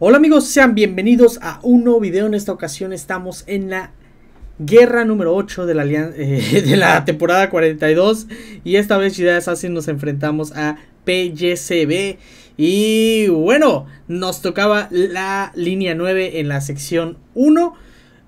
Hola amigos, sean bienvenidos a un nuevo video. En esta ocasión estamos en la guerra número 8 de la, eh, de la temporada 42. Y esta vez es así nos enfrentamos a PYCB. Y bueno, nos tocaba la línea 9 en la sección 1.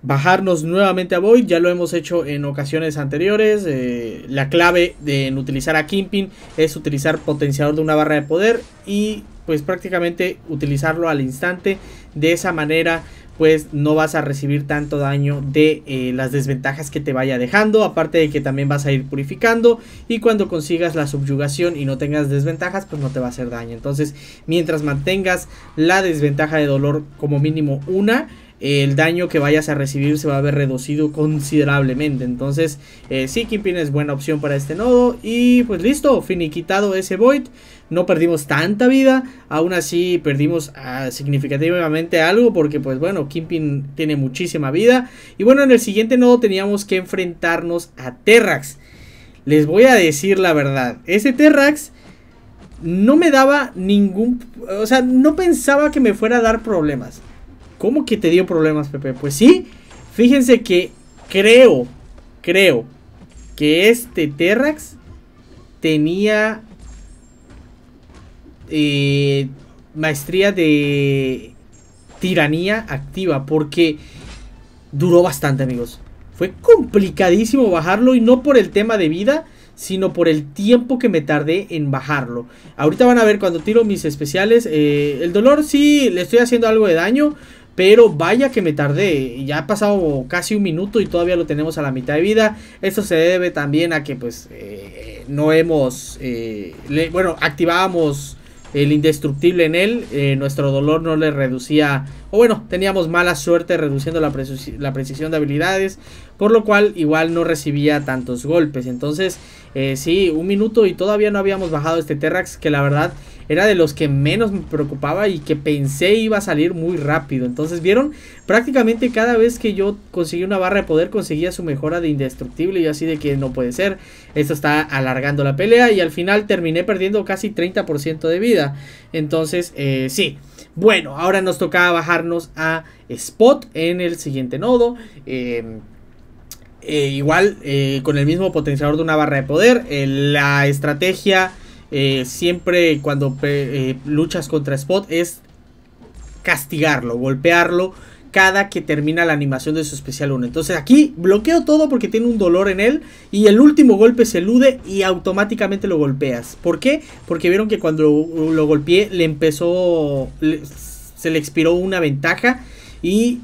Bajarnos nuevamente a Void, ya lo hemos hecho en ocasiones anteriores. Eh, la clave de utilizar a Kimpin es utilizar potenciador de una barra de poder y pues prácticamente utilizarlo al instante. De esa manera pues no vas a recibir tanto daño de eh, las desventajas que te vaya dejando, aparte de que también vas a ir purificando y cuando consigas la subyugación y no tengas desventajas, pues no te va a hacer daño. Entonces, mientras mantengas la desventaja de dolor como mínimo una, el daño que vayas a recibir se va a ver reducido considerablemente. Entonces, eh, sí, Kingpin es buena opción para este nodo y pues listo, finiquitado ese Void no perdimos tanta vida, aún así perdimos ah, significativamente algo porque pues bueno, Kimpin tiene muchísima vida. Y bueno, en el siguiente nodo teníamos que enfrentarnos a Terrax. Les voy a decir la verdad, ese Terrax no me daba ningún... O sea, no pensaba que me fuera a dar problemas. ¿Cómo que te dio problemas, Pepe? Pues sí, fíjense que creo, creo que este Terrax tenía eh, maestría de tiranía activa porque duró bastante amigos. Fue complicadísimo bajarlo y no por el tema de vida, sino por el tiempo que me tardé en bajarlo. Ahorita van a ver cuando tiro mis especiales, eh, el dolor sí le estoy haciendo algo de daño, pero vaya que me tardé, ya ha pasado casi un minuto y todavía lo tenemos a la mitad de vida. Esto se debe también a que pues eh, no hemos, bueno, activábamos el indestructible en él, eh, nuestro dolor no le reducía, o bueno, teníamos mala suerte reduciendo la, precisión de habilidades, por lo cual igual no recibía tantos golpes. Entonces, eh, sí, un minuto y todavía no habíamos bajado este Terrax, que la verdad era de los que menos me preocupaba y que pensé iba a salir muy rápido. Entonces, ¿vieron? Prácticamente cada vez que yo conseguía una barra de poder conseguía su mejora de indestructible y así de que no puede ser. Esto está alargando la pelea y al final terminé perdiendo casi 30% de vida. Entonces, eh, sí. Bueno, ahora nos tocaba bajarnos a Spot en el siguiente nodo. Em, eh, igual, eh, con el mismo potenciador de una barra de poder. la estrategia eh, siempre cuando eh, luchas contra Spot es castigarlo, golpearlo cada que termina la animación de su especial 1. Entonces aquí bloqueo todo porque tiene un dolor en él y el último golpe se elude y automáticamente lo golpeas. ¿Por qué? Porque vieron que cuando lo, golpeé le empezó, se le expiró una ventaja y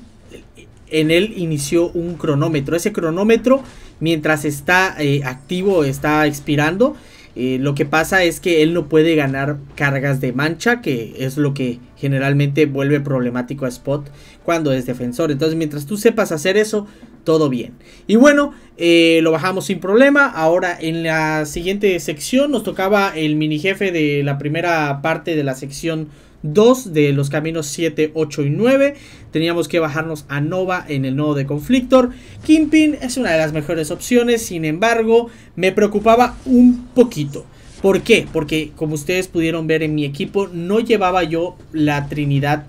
en él inició un cronómetro. Ese cronómetro mientras está eh, activo, está expirando eh, lo que pasa es que él no puede ganar cargas de mancha, que es lo que generalmente vuelve problemático a Spot cuando es defensor. Entonces, mientras tú sepas hacer eso, todo bien. Y bueno, eh, lo bajamos sin problema. Ahora en la siguiente sección nos tocaba el mini jefe de la primera parte de la sección Dos de los caminos 7, 8 y 9. Teníamos que bajarnos a Nova en el nodo de Conflictor. kimpin es una de las mejores opciones, sin embargo, me preocupaba un poquito. ¿Por qué? Porque como ustedes pudieron ver en mi equipo, no llevaba yo la trinidad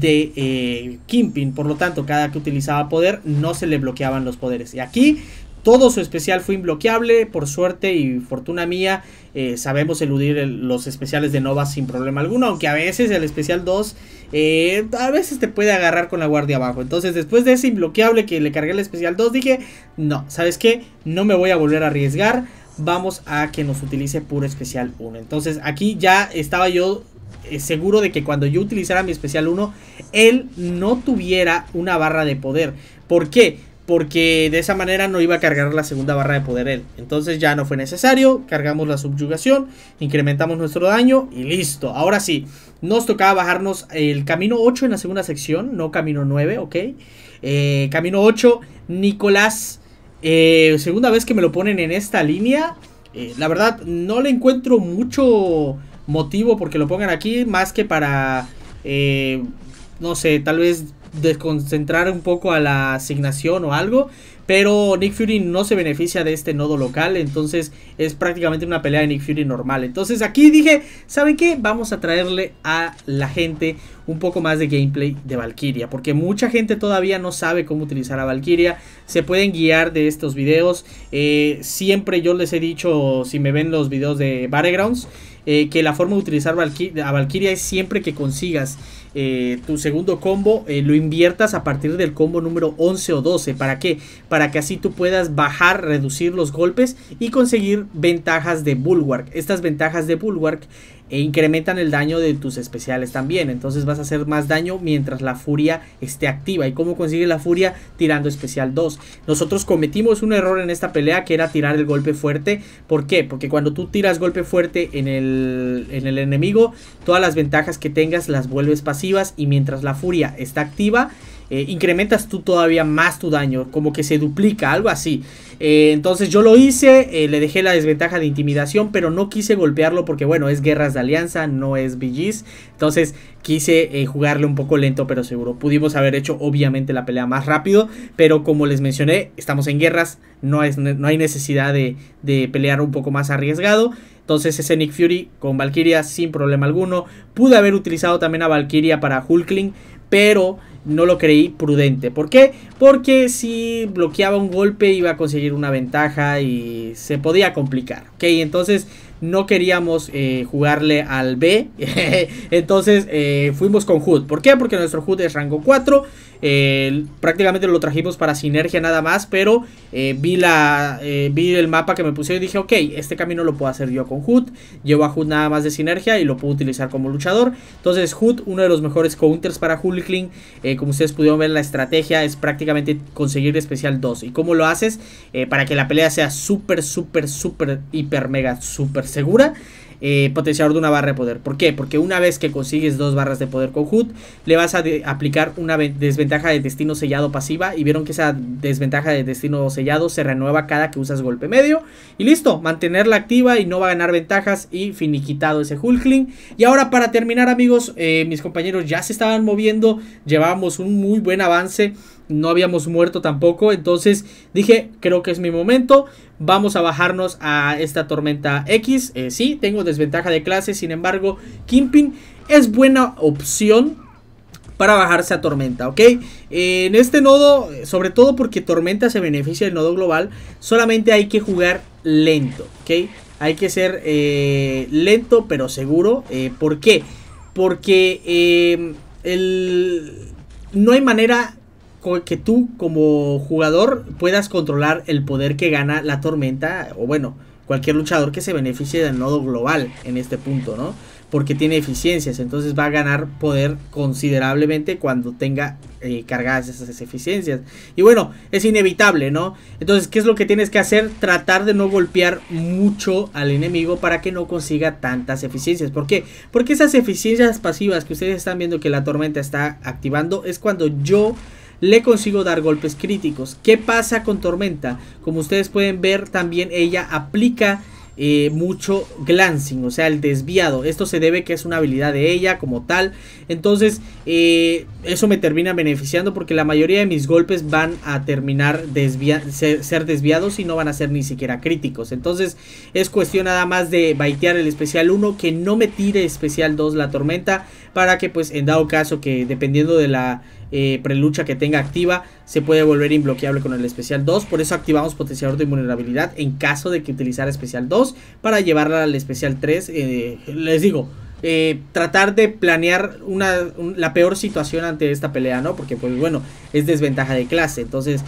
de eh, Por lo tanto, cada que utilizaba poder no se le bloqueaban los poderes. Y aquí todo su especial fue imbloqueable, por suerte y fortuna mía, eh, sabemos eludir los especiales de Nova sin problema alguno, aunque a veces el especial 2 eh, a veces te puede agarrar con la guardia abajo. Entonces después de ese imbloqueable que le cargué el especial 2 dije, no, ¿sabes qué? No me voy a volver a arriesgar, vamos a que nos utilice puro especial 1. Entonces aquí ya estaba yo eh, seguro de que cuando yo utilizara mi especial 1, él no tuviera una barra de poder. ¿Por qué? porque de esa manera no iba a cargar la segunda barra de poder él. Entonces ya no fue necesario, cargamos la subyugación, incrementamos nuestro daño y listo. Ahora sí, nos tocaba bajarnos el camino 8 en la segunda sección, no camino 9, ¿ok? Eh, camino 8, Nicolás, eh, segunda vez que me lo ponen en esta línea. Eh, la verdad, no le encuentro mucho motivo porque lo pongan aquí, más que para... Eh, no sé, tal vez desconcentrar un poco a la asignación o algo. Pero Nick Fury no se beneficia de este nodo local. Entonces es prácticamente una pelea de Nick Fury normal. Entonces aquí dije, ¿saben qué? Vamos a traerle a la gente un poco más de gameplay de Valkyria. Porque mucha gente todavía no sabe cómo utilizar a Valkyria. Se pueden guiar de estos videos. Eh, siempre yo les he dicho, si me ven los videos de Battlegrounds, eh, que la forma de utilizar a Valkyria es siempre que consigas eh, tu segundo combo eh, lo inviertas a partir del combo número 11 o 12. ¿Para qué? Para que así tú puedas bajar, reducir los golpes y conseguir ventajas de Bulwark. Estas ventajas de Bulwark e incrementan el daño de tus especiales también. Entonces vas a hacer más daño mientras la furia esté activa. ¿Y cómo consigue la furia? Tirando especial 2. Nosotros cometimos un error en esta pelea que era tirar el golpe fuerte. ¿Por qué? Porque cuando tú tiras golpe fuerte en el, en el enemigo, todas las ventajas que tengas las vuelves pasivas y mientras la furia está activa eh, incrementas tú todavía más tu daño, como que se duplica, algo así. Eh, entonces yo lo hice, eh, le dejé la desventaja de intimidación, pero no quise golpearlo porque bueno, es guerras de alianza, no es VG's. Entonces quise jugarle un poco lento pero seguro. Pudimos haber hecho obviamente la pelea más rápido, pero como les mencioné, estamos en guerras, no, no hay necesidad de, de pelear un poco más arriesgado. Entonces ese Nick Fury con Valkyria sin problema alguno. Pude haber utilizado también a Valkyria para Hulkling, pero no lo creí prudente. ¿Por qué? Porque si bloqueaba un golpe iba a conseguir una ventaja y se podía complicar. ¿Ok? Entonces no queríamos eh, jugarle al B. Entonces eh, fuimos con Hood, ¿Por qué? Porque nuestro Hood es rango 4. Eh, prácticamente lo trajimos para sinergia nada más. Pero vi, la, vi el mapa que me puse y dije, ok, este camino lo puedo hacer yo con Hood Llevo a Hood nada más de sinergia y lo puedo utilizar como luchador. Entonces Hood, uno de los mejores counters para Hulkling. como ustedes pudieron ver, la estrategia es prácticamente conseguir especial 2. ¿Y cómo lo haces? para que la pelea sea súper, súper, súper, hiper, mega, súper segura, eh, potenciador de una barra de poder. ¿Por qué? Porque una vez que consigues dos barras de poder con HUD, le vas a aplicar una desventaja de destino sellado pasiva. Y vieron que esa desventaja de destino sellado se renueva cada que usas golpe medio. Y listo, mantenerla activa y no va a ganar ventajas y finiquitado ese Hulkling. Y ahora para terminar amigos, eh, mis compañeros ya se estaban moviendo, llevábamos un muy buen avance no habíamos muerto tampoco. Entonces dije, creo que es mi momento. Vamos a bajarnos a esta tormenta X. Eh, sí, tengo desventaja de clase. Sin embargo, Kimping es buena opción para bajarse a Tormenta, ¿ok? En este nodo, sobre todo porque Tormenta se beneficia del nodo global, solamente hay que jugar lento, ¿ok? Hay que ser eh, lento pero seguro. Eh, ¿Por qué? Porque no hay manera que tú como jugador puedas controlar el poder que gana la tormenta o bueno, cualquier luchador que se beneficie del nodo global en este punto, ¿no? Porque tiene eficiencias, entonces va a ganar poder considerablemente cuando tenga eh, cargadas esas eficiencias. Y bueno, es inevitable, ¿no? Entonces, ¿qué es lo que tienes que hacer? Tratar de no golpear mucho al enemigo para que no consiga tantas eficiencias. ¿Por qué? Porque esas eficiencias pasivas que ustedes están viendo que la tormenta está activando es cuando yo le consigo dar golpes críticos. ¿Qué pasa con Tormenta? Como ustedes pueden ver, también ella aplica eh, mucho glancing, o sea, el desviado. Esto se debe que es una habilidad de ella como tal. Entonces, eh, eso me termina beneficiando porque la mayoría de mis golpes van a terminar ser, ser, desviados y no van a ser ni siquiera críticos. Entonces, es cuestión nada más de baitear el especial 1, que no me tire especial 2 la tormenta, para que pues en dado caso que dependiendo de la eh, prelucha que tenga activa se puede volver inbloqueable con el especial 2. Por eso activamos potenciador de vulnerabilidad. en caso de que utilizara especial 2 para llevarla al especial 3. Eh, les digo, eh, tratar de planear una, la peor situación ante esta pelea, ¿no? Porque, pues bueno, es desventaja de clase, entonces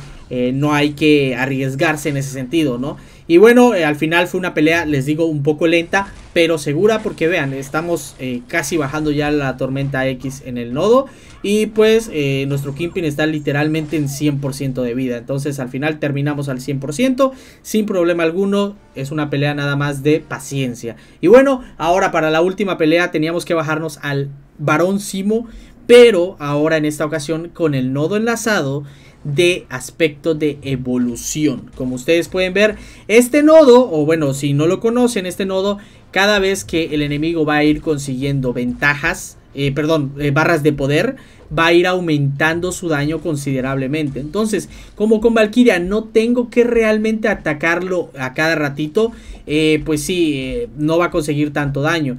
no hay que arriesgarse en ese sentido, ¿no? Y bueno, eh, al final fue una pelea, les digo, un poco lenta, pero segura porque vean, estamos eh, casi bajando ya la tormenta X en el nodo. Y pues eh, nuestro Kimpin está literalmente en 100% de vida. Entonces al final terminamos al 100% sin problema alguno. Es una pelea nada más de paciencia. Y bueno, ahora para la última pelea teníamos que bajarnos al Barón Simo. Pero ahora en esta ocasión con el nodo enlazado de aspecto de evolución. Como ustedes pueden ver, este nodo, o bueno, si no lo conocen, este nodo, cada vez que el enemigo va a ir consiguiendo ventajas, eh, perdón, eh, barras de poder, va a ir aumentando su daño considerablemente. Entonces, como con Valkyria no tengo que realmente atacarlo a cada ratito, eh, pues sí, no va a conseguir tanto daño.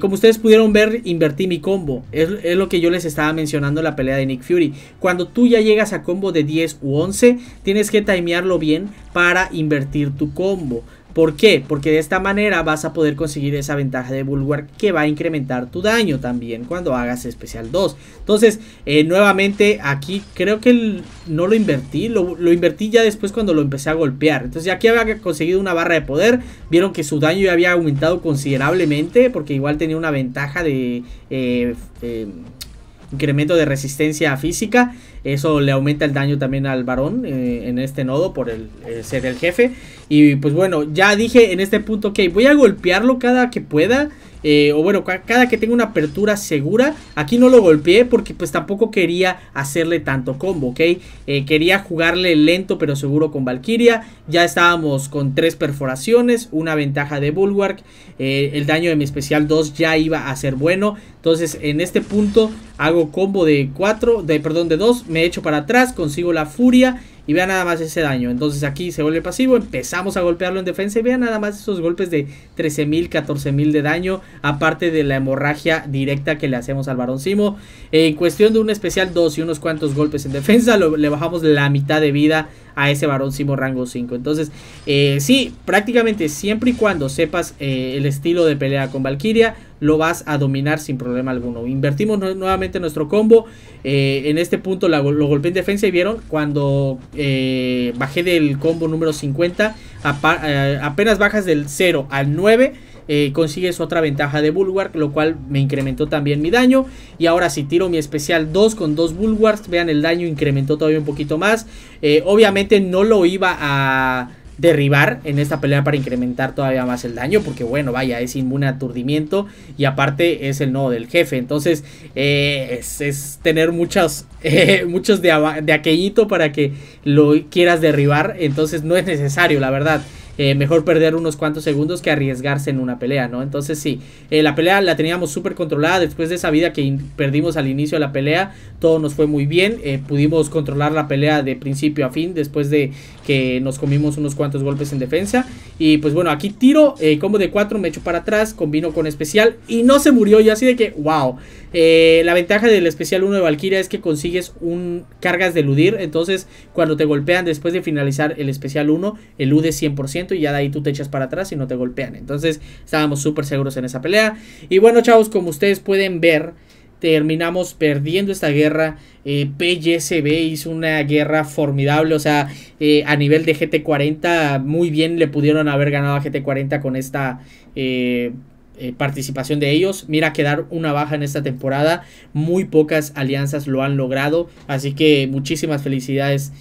como ustedes pudieron ver, invertí mi combo. Es, es, lo que yo les estaba mencionando en la pelea de Nick Fury. Cuando tú ya llegas a combo de 10 u 11, tienes que timearlo bien para invertir tu combo. ¿Por qué? Porque de esta manera vas a poder conseguir esa ventaja de Bulwark que va a incrementar tu daño también cuando hagas especial 2. Entonces, eh, nuevamente aquí creo que no lo invertí, lo, invertí ya después cuando lo empecé a golpear. Entonces aquí había conseguido una barra de poder, vieron que su daño ya había aumentado considerablemente porque igual tenía una ventaja de... Eh, eh, incremento de resistencia física eso le aumenta el daño también al varón eh, en este nodo por el, eh, ser el jefe. Y pues bueno, ya dije en este punto, que voy a golpearlo cada que pueda eh, o bueno, cada que tenga una apertura segura, aquí no lo golpeé porque pues tampoco quería hacerle tanto combo, ¿ok? Eh, quería jugarle lento pero seguro con Valkyria, ya estábamos con tres perforaciones, una ventaja de Bulwark, eh, el daño de mi especial 2 ya iba a ser bueno, entonces en este punto hago combo de 4, de, perdón, de 2, me echo para atrás, consigo la furia y vea nada más ese daño. Entonces aquí se vuelve pasivo. Empezamos a golpearlo en defensa. Y vean nada más esos golpes de 13.000, 14.000 de daño. Aparte de la hemorragia directa que le hacemos al Barón En cuestión de un especial 2 y unos cuantos golpes en defensa. le bajamos la mitad de vida a ese varóncimo rango 5. Entonces, eh, sí, prácticamente siempre y cuando sepas eh, el estilo de pelea con Valkyria, lo vas a dominar sin problema alguno. Invertimos nuevamente nuestro combo. Eh, en este punto lo golpeé en defensa y vieron cuando bajé del combo número 50, apenas bajas del 0 al 9 eh, consigues otra ventaja de Bulwark, lo cual me incrementó también mi daño. Y ahora si tiro mi especial 2 con 2 Bulwarks, vean el daño incrementó todavía un poquito más. Eh, obviamente no lo iba a derribar en esta pelea para incrementar todavía más el daño porque bueno vaya es inmune a aturdimiento y aparte es el nodo del jefe entonces eh, es, tener muchas muchos de, de aquellito para que lo quieras derribar entonces no es necesario la verdad eh, mejor perder unos cuantos segundos que arriesgarse en una pelea, ¿no? Entonces sí, eh, la pelea la teníamos súper controlada, después de esa vida que perdimos al inicio de la pelea, todo nos fue muy bien, eh, pudimos controlar la pelea de principio a fin, después de que nos comimos unos cuantos golpes en defensa. Y pues bueno, aquí tiro, como eh, combo de 4, me echo para atrás, combino con especial y no se murió. Y así de que, wow. Eh, la ventaja del especial 1 de Valkyria es que consigues un cargas de eludir. Entonces, cuando te golpean después de finalizar el especial 1, eludes 100% y ya de ahí tú te echas para atrás y no te golpean. Entonces, estábamos súper seguros en esa pelea. Y bueno, chavos, como ustedes pueden ver terminamos perdiendo esta guerra. Eh, hizo una guerra formidable, o sea, eh, a nivel de GT40 muy bien le pudieron haber ganado a GT40 con esta eh, eh, participación de ellos. Mira quedar una baja en esta temporada, muy pocas alianzas lo han logrado, así que muchísimas felicidades.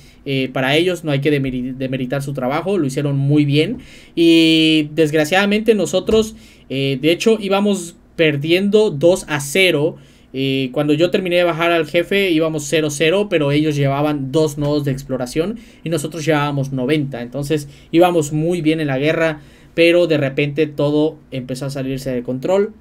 para ellos, no hay que demeritar su trabajo, lo hicieron muy bien. Y desgraciadamente nosotros, de hecho, íbamos perdiendo 2 a 0 cuando yo terminé de bajar al jefe íbamos 0-0, pero ellos llevaban dos nodos de exploración y nosotros llevábamos 90. Entonces íbamos muy bien en la guerra, pero de repente todo empezó a salirse de control.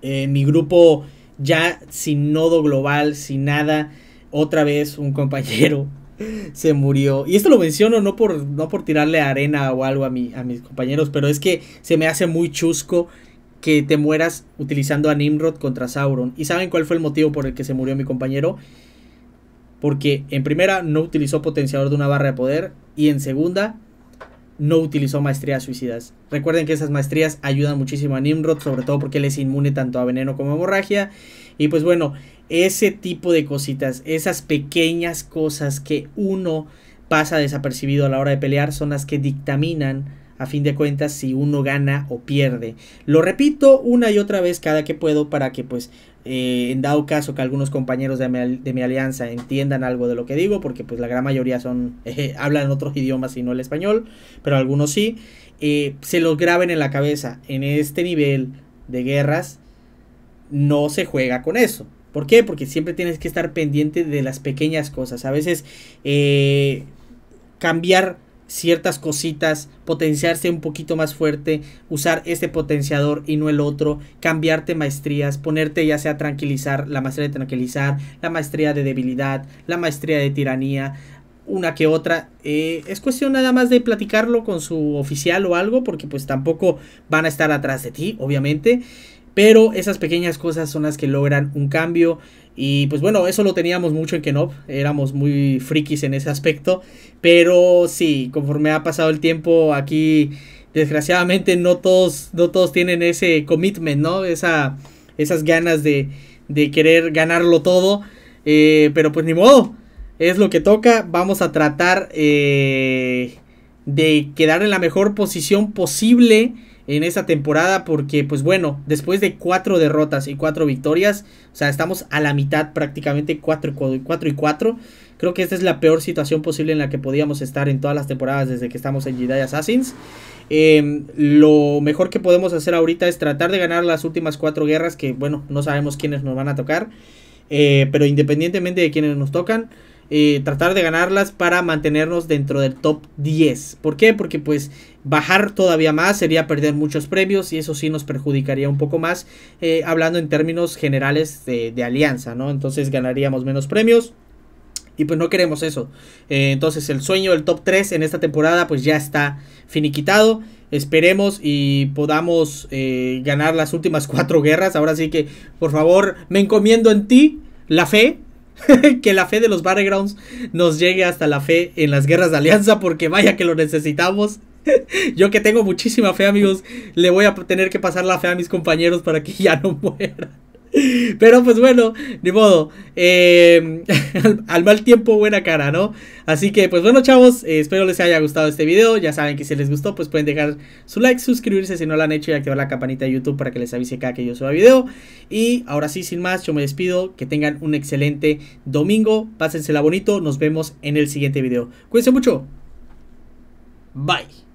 Eh, mi grupo ya sin nodo global, sin nada, otra vez un compañero se murió. Y esto lo menciono no por, no por tirarle arena o algo a, a mis compañeros, pero es que se me hace muy chusco que te mueras utilizando a Nimrod contra Sauron. ¿Y saben cuál fue el motivo por el que se murió mi compañero? Porque en primera no utilizó potenciador de una barra de poder y en segunda no utilizó maestrías suicidas. Recuerden que esas maestrías ayudan muchísimo a Nimrod, sobre todo porque él es inmune tanto a veneno como a hemorragia. Y pues bueno, ese tipo de cositas, esas pequeñas cosas que uno pasa desapercibido a la hora de pelear son las que dictaminan a fin de cuentas si uno gana o pierde. Lo repito una y otra vez cada que puedo para que pues eh, en dado caso que algunos compañeros de mi, alianza entiendan algo de lo que digo, porque pues la gran mayoría son, hablan otros idiomas y no el español, pero algunos sí, eh, se los graben en la cabeza. En este nivel de guerras no se juega con eso. ¿Por qué? Porque siempre tienes que estar pendiente de las pequeñas cosas. A veces eh, cambiar ciertas cositas, potenciarse un poquito más fuerte, usar este potenciador y no el otro, cambiarte maestrías, ponerte ya sea tranquilizar, la maestría de tranquilizar, la maestría de debilidad, la maestría de tiranía, una que otra. Eh, es cuestión nada más de platicarlo con su oficial o algo, porque pues tampoco van a estar atrás de ti, obviamente. Pero esas pequeñas cosas son las que logran un cambio. Y pues bueno, eso lo teníamos mucho en Kenob. Éramos muy frikis en ese aspecto. Pero sí, conforme ha pasado el tiempo aquí, desgraciadamente no todos, no todos tienen ese commitment, ¿no? Esa, esas ganas de, de querer ganarlo todo. Eh, pero pues ni modo. Es lo que toca. Vamos a tratar eh, de quedar en la mejor posición posible en esta temporada porque pues bueno, después de cuatro derrotas y cuatro victorias, o sea, estamos a la mitad prácticamente 4 y 4 Creo que esta es la peor situación posible en la que podíamos estar en todas las temporadas desde que estamos en Jedi Assassins. Em, lo mejor que podemos hacer ahorita es tratar de ganar las últimas cuatro guerras que bueno, no sabemos quiénes nos van a tocar, eh, pero independientemente de quiénes nos tocan. Eh, tratar de ganarlas para mantenernos dentro del top 10. ¿Por qué? Porque pues bajar todavía más sería perder muchos premios y eso sí nos perjudicaría un poco más eh, hablando en términos generales de, alianza, ¿no? Entonces ganaríamos menos premios. Y pues no queremos eso. Eh, entonces el sueño del top 3 en esta temporada pues ya está finiquitado. Esperemos y podamos ganar las últimas cuatro guerras. Ahora sí que por favor me encomiendo en ti la fe que la fe de los Battlegrounds nos llegue hasta la fe en las guerras de alianza, porque vaya que lo necesitamos. Yo que tengo muchísima fe, amigos, le voy a tener que pasar la fe a mis compañeros para que ya no muera pero pues bueno, ni modo. Em, al, mal tiempo, buena cara, ¿no? Así que pues bueno, chavos, eh, espero les haya gustado este video. Ya saben que si les gustó, pues pueden dejar su like, suscribirse si no lo han hecho y activar la campanita de YouTube para que les avise cada que yo suba video. Y ahora sí, sin más, yo me despido. Que tengan un excelente domingo. Pásensela bonito. Nos vemos en el siguiente video. Cuídense mucho. Bye.